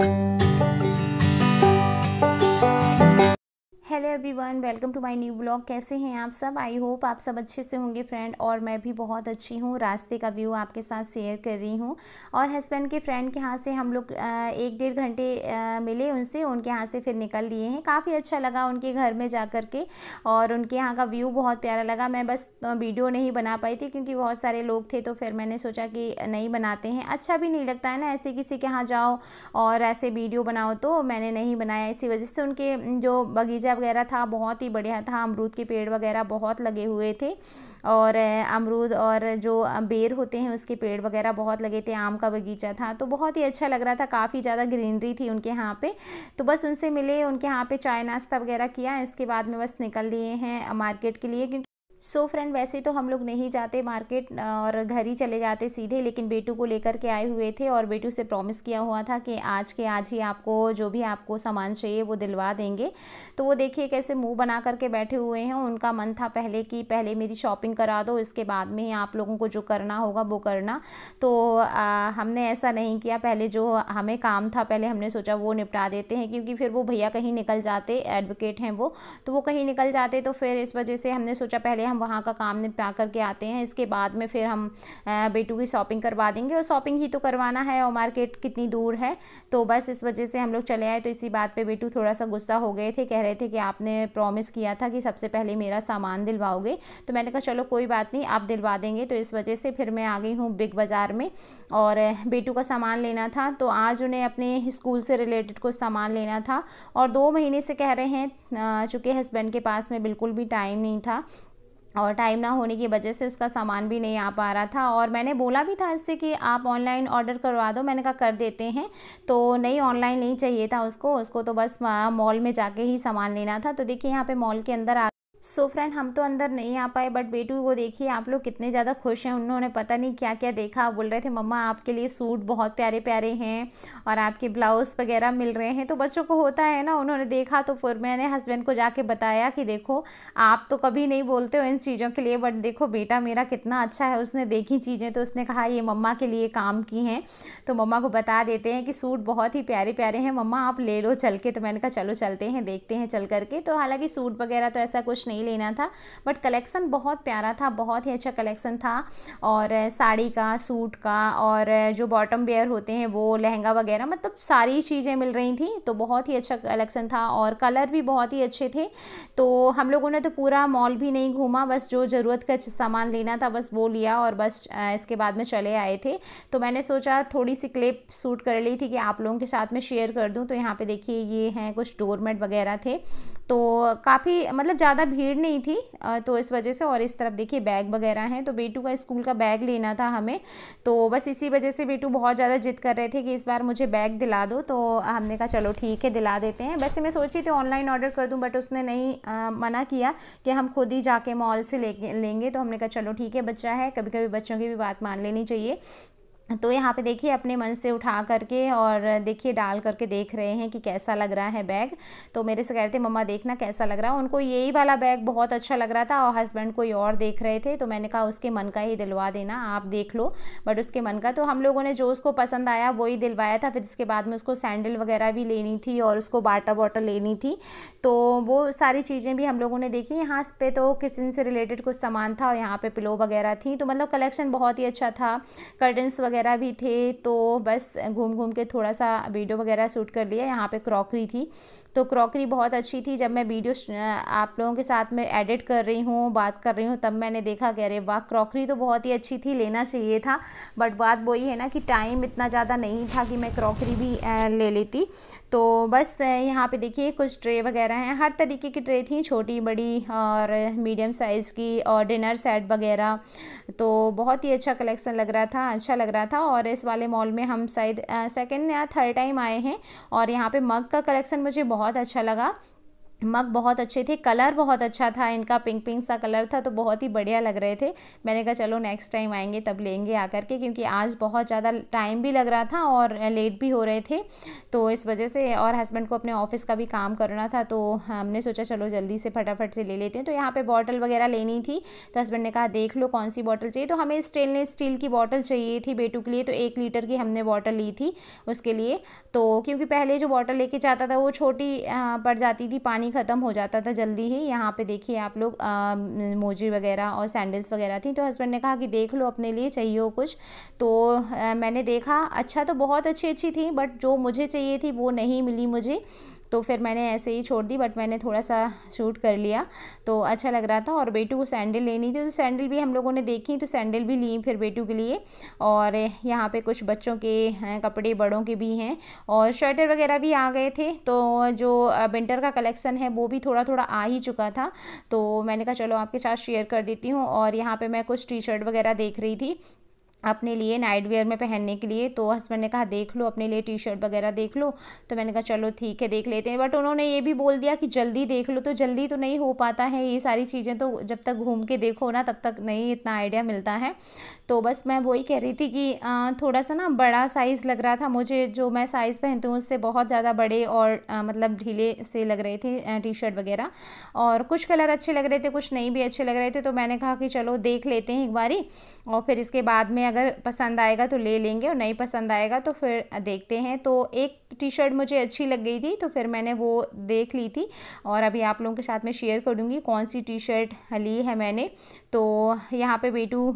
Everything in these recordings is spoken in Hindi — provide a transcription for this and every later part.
you hello everyone welcome to my new blog कैसे हैं आप सब आई होप आप सब अच्छे से होंगे फ्रेंड और मैं भी बहुत अच्छी हूँ रास्ते का व्यू आपके साथ शेयर कर रही हूँ और हस्बैंड के फ्रेंड के यहाँ से हम लोग एक डेढ़ घंटे मिले उनसे उनके यहाँ से फिर निकल लिए हैं काफ़ी अच्छा लगा उनके घर में जा कर के और उनके यहाँ का व्यू बहुत प्यारा लगा मैं बस वीडियो नहीं बना पाई थी क्योंकि बहुत सारे लोग थे तो फिर मैंने सोचा कि नहीं बनाते हैं अच्छा भी नहीं लगता है ना ऐसे किसी के यहाँ जाओ और ऐसे वीडियो बनाओ तो मैंने नहीं बनाया इसी वजह से उनके जो बगीचा वगैरह वगैरह था बहुत ही बढ़िया था अमरूद के पेड़ वगैरह बहुत लगे हुए थे और अमरूद और जो बेर होते हैं उसके पेड़ वगैरह बहुत लगे थे आम का बगीचा था तो बहुत ही अच्छा लग रहा था काफ़ी ज़्यादा ग्रीनरी थी उनके यहाँ पे तो बस उनसे मिले उनके यहाँ पे चाय नाश्ता वगैरह किया इसके बाद में बस निकल लिए हैं मार्केट के लिए क्योंकि सो so फ्रेंड वैसे तो हम लोग नहीं जाते मार्केट और घर ही चले जाते सीधे लेकिन बेटू को लेकर के आए हुए थे और बेटू से प्रॉमिस किया हुआ था कि आज के आज ही आपको जो भी आपको सामान चाहिए वो दिलवा देंगे तो वो देखिए कैसे मुंह बना करके बैठे हुए हैं उनका मन था पहले कि पहले मेरी शॉपिंग करा दो इसके बाद में आप लोगों को जो करना होगा वो करना तो आ, हमने ऐसा नहीं किया पहले जो हमें काम था पहले हमने सोचा वो निपटा देते हैं क्योंकि फिर वो भैया कहीं निकल जाते एडवोकेट हैं वो तो वो कहीं निकल जाते तो फिर इस वजह से हमने सोचा पहले हम वहाँ का काम निपटा करके आते हैं इसके बाद में फिर हम बेटू की शॉपिंग करवा देंगे और शॉपिंग ही तो करवाना है और मार्केट कितनी दूर है तो बस इस वजह से हम लोग चले आए तो इसी बात पर बेटू थोड़ा सा गुस्सा हो गए थे कह रहे थे कि आपने प्रॉमिस किया था कि सबसे पहले मेरा सामान दिलवाओगे तो मैंने कहा चलो कोई बात नहीं आप दिलवा देंगे तो इस वजह से फिर मैं आ गई हूँ बिग बाज़ार में और बेटू का सामान लेना था तो आज उन्हें अपने स्कूल से रिलेटेड कुछ सामान लेना था और दो महीने से कह रहे हैं चूँकि हस्बैंड के पास में बिल्कुल भी टाइम नहीं था और टाइम ना होने की वजह से उसका सामान भी नहीं आ पा रहा था और मैंने बोला भी था इससे कि आप ऑनलाइन ऑर्डर करवा दो मैंने कहा कर देते हैं तो नहीं ऑनलाइन नहीं चाहिए था उसको उसको तो बस मॉल में जाके ही सामान लेना था तो देखिए यहाँ पे मॉल के अंदर आ सो so फ्रेंड हम तो अंदर नहीं आ पाए बट बेटू वो देखिए आप लोग कितने ज़्यादा खुश हैं उन्होंने पता नहीं क्या क्या देखा बोल रहे थे मम्मा आपके लिए सूट बहुत प्यारे प्यारे हैं और आपके ब्लाउज़ वगैरह मिल रहे हैं तो बच्चों को होता है ना उन्होंने देखा तो फिर मैंने हस्बैंड को जाके बताया कि देखो आप तो कभी नहीं बोलते हो इन चीज़ों के लिए बट देखो बेटा मेरा कितना अच्छा है उसने देखी चीज़ें तो उसने कहा ये मम्मा के लिए काम की हैं तो मम्मा को बता देते हैं कि सूट बहुत ही प्यारे प्यारे हैं मम्मा आप ले लो चल के तो मैंने कहा चलो चलते हैं देखते हैं चल करके तो हालाँकि सूट वगैरह तो ऐसा कुछ कुछ नहीं लेना था बट कलेक्शन बहुत प्यारा था बहुत ही अच्छा कलेक्शन था और साड़ी का सूट का और जो बॉटम वेयर होते हैं वो लहंगा वगैरह मतलब सारी चीज़ें मिल रही थी तो बहुत ही अच्छा कलेक्शन था और कलर भी बहुत ही अच्छे थे तो हम लोगों ने तो पूरा मॉल भी नहीं घूमा बस जो ज़रूरत का सामान लेना था बस वो लिया और बस इसके बाद में चले आए थे तो मैंने सोचा थोड़ी सी क्लिप सूट कर ली थी कि आप लोगों के साथ में शेयर कर दूँ तो यहाँ पे देखिए ये हैं कुछ डोरमेट वगैरह थे तो काफ़ी मतलब ज़्यादा भीड़ नहीं थी तो इस वजह से और इस तरफ देखिए बैग वगैरह हैं तो बेटू का स्कूल का बैग लेना था हमें तो बस इसी वजह से बेटू बहुत ज़्यादा जिद कर रहे थे कि इस बार मुझे बैग दिला दो तो हमने कहा चलो ठीक है दिला देते हैं वैसे मैं सोची थी ऑनलाइन ऑर्डर कर दूँ बट उसने नहीं मना किया कि हम खुद ही जाके मॉल से ले लेंगे तो हमने कहा चलो ठीक है बच्चा है कभी कभी बच्चों की भी बात मान लेनी चाहिए तो यहाँ पे देखिए अपने मन से उठा करके और देखिए डाल करके देख रहे हैं कि कैसा लग रहा है बैग तो मेरे से कह रहे थे मम्मा देखना कैसा लग रहा है उनको यही वाला बैग बहुत अच्छा लग रहा था और हस्बैंड कोई और देख रहे थे तो मैंने कहा उसके मन का ही दिलवा देना आप देख लो बट उसके मन का तो हम लोगों ने जो उसको पसंद आया वही दिलवाया था फिर इसके बाद में उसको सैंडल वगैरह भी लेनी थी और उसको बाटा वाटर लेनी थी तो वो सारी चीज़ें भी हम लोगों ने देखी यहाँ पे तो किचन से रिलेटेड कुछ सामान था और यहाँ पर पिलो वगैरह थी तो मतलब कलेक्शन बहुत ही अच्छा था कर्टन्स वगैरह वगैरह भी थे तो बस घूम घूम के थोड़ा सा वीडियो वगैरह शूट कर लिया यहाँ पे क्रॉकरी थी तो क्रॉकरी बहुत अच्छी थी जब मैं वीडियो आप लोगों के साथ में एडिट कर रही हूँ बात कर रही हूँ तब मैंने देखा कह रहे वाह क्रॉकरी तो बहुत ही अच्छी थी लेना चाहिए था बट बात वही है ना कि टाइम इतना ज़्यादा नहीं था कि मैं क्रॉकरी भी ले लेती तो बस यहाँ पे देखिए कुछ ट्रे वगैरह हैं हर तरीके की ट्रे थी छोटी बड़ी और मीडियम साइज़ की और डिनर सेट वगैरह तो बहुत ही अच्छा कलेक्शन लग रहा था अच्छा लग रहा आया था और इस वाले मॉल में हम शायद सेकेंड या थर्ड टाइम आए हैं और यहाँ पर मग का कलेक्शन मुझे बहुत अच्छा लगा मग बहुत अच्छे थे कलर बहुत अच्छा था इनका पिंक पिंक सा कलर था तो बहुत ही बढ़िया लग रहे थे मैंने कहा चलो नेक्स्ट टाइम आएंगे तब लेंगे आकर के क्योंकि आज बहुत ज़्यादा टाइम भी लग रहा था और लेट भी हो रहे थे तो इस वजह से और हस्बैंड को अपने ऑफिस का भी काम करना था तो हमने सोचा चलो जल्दी से फटाफट से ले लेते हैं तो यहाँ पर बॉटल वगैरह लेनी थी तो हस्बैंड ने कहा देख लो कौन सी बॉटल चाहिए तो हमें स्टेनलेस स्टील की बॉटल चाहिए थी बेटू के लिए तो एक लीटर की हमने बॉटल ली थी उसके लिए तो क्योंकि पहले जो बॉटल लेके जाता था वो छोटी पड़ जाती थी पानी पानी ख़त्म हो जाता था जल्दी ही यहाँ पे देखिए आप लोग मोजी वगैरह और सैंडल्स वगैरह थी तो हस्बैंड ने कहा कि देख लो अपने लिए चाहिए हो कुछ तो आ, मैंने देखा अच्छा तो बहुत अच्छी अच्छी थी बट जो मुझे चाहिए थी वो नहीं मिली मुझे तो फिर मैंने ऐसे ही छोड़ दी बट मैंने थोड़ा सा शूट कर लिया तो अच्छा लग रहा था और बेटू को सैंडल लेनी थी तो सैंडल भी हम लोगों ने देखी तो सैंडल भी ली फिर बेटू के लिए और यहाँ पे कुछ बच्चों के कपड़े बड़ों के भी हैं और स्वेटर वगैरह भी आ गए थे तो जो विंटर का कलेक्शन है वो भी थोड़ा थोड़ा आ ही चुका था तो मैंने कहा चलो आपके साथ शेयर कर देती हूँ और यहाँ पर मैं कुछ टी शर्ट वगैरह देख रही थी अपने लिए नाइट वेयर में पहनने के लिए तो हस्बैंड ने कहा देख लो अपने लिए टी शर्ट वगैरह देख लो तो मैंने कहा चलो ठीक है देख लेते हैं बट उन्होंने ये भी बोल दिया कि जल्दी देख लो तो जल्दी तो नहीं हो पाता है ये सारी चीज़ें तो जब तक घूम के देखो ना तब तक नहीं इतना आइडिया मिलता है तो बस मैं वही कह रही थी कि थोड़ा सा ना बड़ा साइज़ लग रहा था मुझे जो मैं साइज़ पहनती हूँ उससे बहुत ज़्यादा बड़े और मतलब ढीले से लग रहे थे टी शर्ट वगैरह और कुछ कलर अच्छे लग रहे थे कुछ नहीं भी अच्छे लग रहे थे तो मैंने कहा कि चलो देख लेते हैं एक बारी और फिर इसके बाद में अगर पसंद आएगा तो ले लेंगे और नहीं पसंद आएगा तो फिर देखते हैं तो एक टी शर्ट मुझे अच्छी लग गई थी तो फिर मैंने वो देख ली थी और अभी आप लोगों के साथ में शेयर करूँगी कौन सी टी शर्ट ली है मैंने तो यहाँ पे बेटू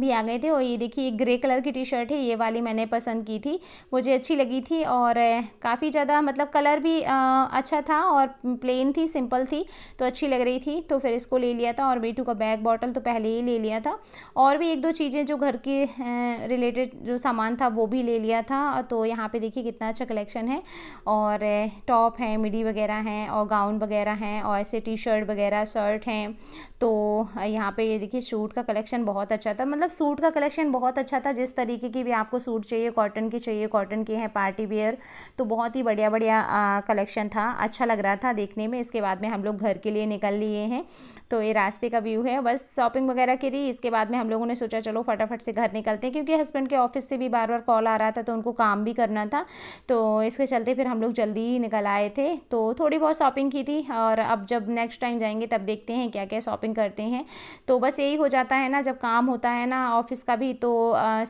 भी आ गए थे और ये देखिए ग्रे कलर की टी शर्ट है ये वाली मैंने पसंद की थी मुझे अच्छी लगी थी और काफ़ी ज़्यादा मतलब कलर भी आ, अच्छा था और प्लेन थी सिंपल थी तो अच्छी लग रही थी तो फिर इसको ले लिया था और बेटू का बैग बॉटल तो पहले ही ले लिया था और भी एक दो चीज़ें जो घर के रिलेटेड जो सामान था वो भी ले लिया था तो यहाँ पर देखिए कितना अच्छा कलेक्शन है और टॉप है मिडी वगैरह हैं और गाउन वगैरह हैं और ऐसे टी शर्ट वगैरह शर्ट हैं तो यहाँ पर ये देखिए शूट का कलेक्शन बहुत अच्छा था मतलब मतलब सूट का कलेक्शन बहुत अच्छा था जिस तरीके की भी आपको सूट चाहिए कॉटन की चाहिए कॉटन की है पार्टी वेयर तो बहुत ही बढ़िया बढ़िया कलेक्शन था अच्छा लग रहा था देखने में इसके बाद में हम लोग घर के लिए निकल लिए हैं तो ये रास्ते का व्यू है बस शॉपिंग वगैरह करी इसके बाद में हम लोगों ने सोचा चलो फटाफट से घर निकलते हैं क्योंकि हस्बैंड के ऑफिस से भी बार बार कॉल आ रहा था तो उनको काम भी करना था तो इसके चलते फिर हम लोग जल्दी ही निकल आए थे तो थोड़ी बहुत शॉपिंग की थी और अब जब नेक्स्ट टाइम जाएंगे तब देखते हैं क्या क्या शॉपिंग करते हैं तो बस यही हो जाता है ना जब काम होता है है ना ऑफिस का भी तो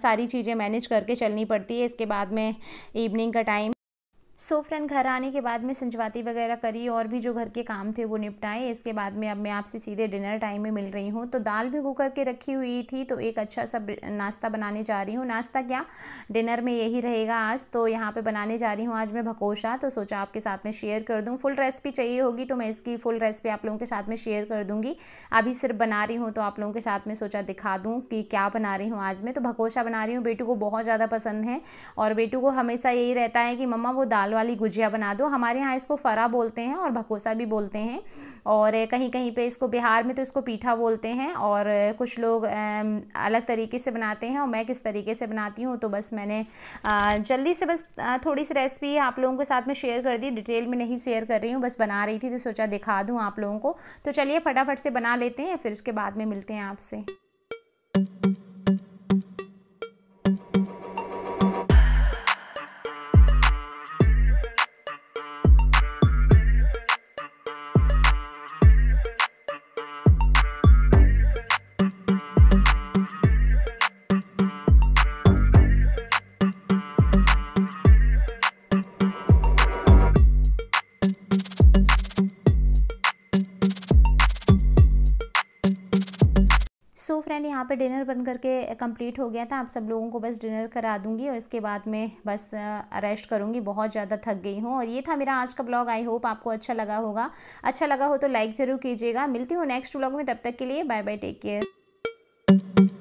सारी चीज़ें मैनेज करके चलनी पड़ती है इसके बाद में इवनिंग का टाइम सो फ्रेंड घर आने के बाद में संजवाती वगैरह करी और भी जो घर के काम थे वो निपटाए इसके बाद में अब मैं आपसे सीधे डिनर टाइम में मिल रही हूँ तो दाल भिगो करके रखी हुई थी तो एक अच्छा सा नाश्ता बनाने जा रही हूँ नाश्ता क्या डिनर में यही रहेगा आज तो यहाँ पे बनाने जा रही हूँ आज मैं भकोशा तो सोचा आपके साथ में शेयर कर दूँ फुल रेसिपी चाहिए होगी तो मैं इसकी फुल रेसिपी आप लोगों के साथ में शेयर कर दूँगी अभी सिर्फ बना रही हूँ तो आप लोगों के साथ में सोचा दिखा दूँ कि क्या बना रही हूँ आज मैं तो भकोशा बना रही हूँ बेटू को बहुत ज़्यादा पसंद है और बेटू को हमेशा यही रहता है कि मम्मा वो दाल दाल वाली गुजिया बना दो हमारे यहाँ इसको फरा बोलते हैं और भकोसा भी बोलते हैं और कहीं कहीं पे इसको बिहार में तो इसको पीठा बोलते हैं और कुछ लोग अलग तरीके से बनाते हैं और मैं किस तरीके से बनाती हूँ तो बस मैंने जल्दी से बस थोड़ी सी रेसिपी आप लोगों के साथ में शेयर कर दी डिटेल में नहीं शेयर कर रही हूँ बस बना रही थी तो सोचा दिखा दूँ आप लोगों को तो चलिए फटाफट से बना लेते हैं फिर उसके बाद में मिलते हैं आपसे पे डिनर बन करके कंप्लीट हो गया था आप सब लोगों को बस डिनर करा दूंगी और इसके बाद में बस रेस्ट करूँगी बहुत ज़्यादा थक गई हूँ और ये था मेरा आज का ब्लॉग आई होप आपको अच्छा लगा होगा अच्छा लगा हो तो लाइक ज़रूर कीजिएगा मिलती हूँ नेक्स्ट ब्लॉग में तब तक के लिए बाय बाय टेक केयर